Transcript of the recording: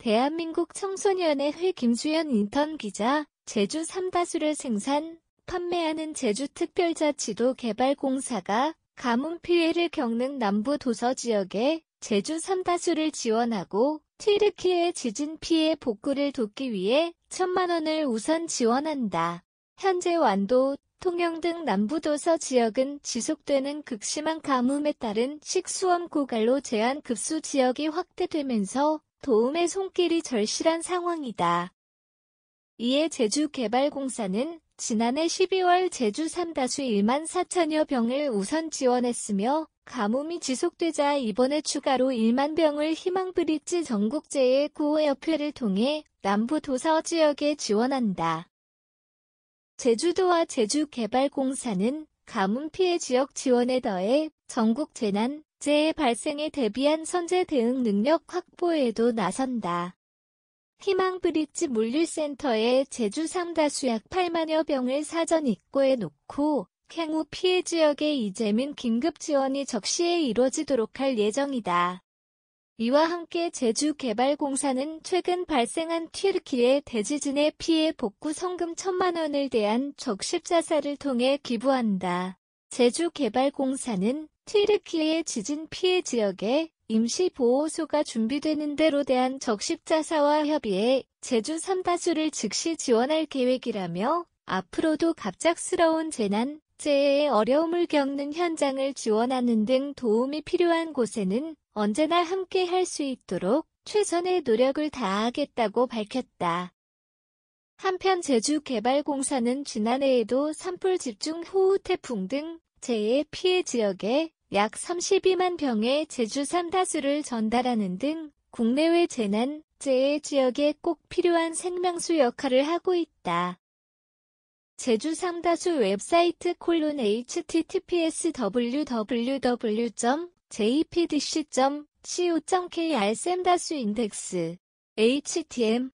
대한민국 청소년의 회 김수현 인턴 기자, 제주 삼다수를 생산, 판매하는 제주특별자치도개발공사가 가뭄 피해를 겪는 남부 도서 지역에 제주 삼다수를 지원하고 튀르키의 지진 피해 복구를 돕기 위해 천만 원을 우선 지원한다. 현재 완도, 통영 등 남부도서 지역은 지속되는 극심한 가뭄에 따른 식수원 고갈로 제한 급수 지역이 확대되면서 도움의 손길이 절실한 상황이다. 이에 제주개발공사는 지난해 12월 제주 3다수 1만 4천여 병을 우선 지원했으며 가뭄이 지속되자 이번에 추가로 1만 병을 희망브릿지 전국제의 구호협회를 통해 남부 도서 지역에 지원한다. 제주도와 제주개발공사는 가뭄 피해 지역 지원에 더해 전국 재난 재해 발생에 대비한 선제 대응 능력 확보에도 나선다. 희망브릿지 물류센터에 제주 상다수 약 8만여 병을 사전 입고해 놓고 향후 피해 지역에 이재민 긴급 지원이 적시에 이뤄지도록 할 예정이다. 이와 함께 제주개발공사는 최근 발생한 튀르키의 대지진의 피해 복구 성금 천만 원을 대한 적십자사를 통해 기부한다. 제주개발공사는 튀르키의 지진 피해 지역에 임시보호소가 준비되는 대로 대한 적십자사와 협의해 제주 삼다수를 즉시 지원할 계획이라며 앞으로도 갑작스러운 재난, 재해에 어려움을 겪는 현장을 지원하는 등 도움이 필요한 곳에는 언제나 함께 할 수 있도록 최선의 노력을 다하겠다고 밝혔다. 한편 제주개발공사는 지난해에도 산불 집중 호우 태풍 등 재해 피해 지역에 약 32만 병의 제주 산다수를 전달하는 등 국내외 재난, 재해 지역에 꼭 필요한 생명수 역할을 하고 있다. 제주 삼다수 웹사이트 콜론 https www.jpdc.co.kr 샘다수 인덱스 htm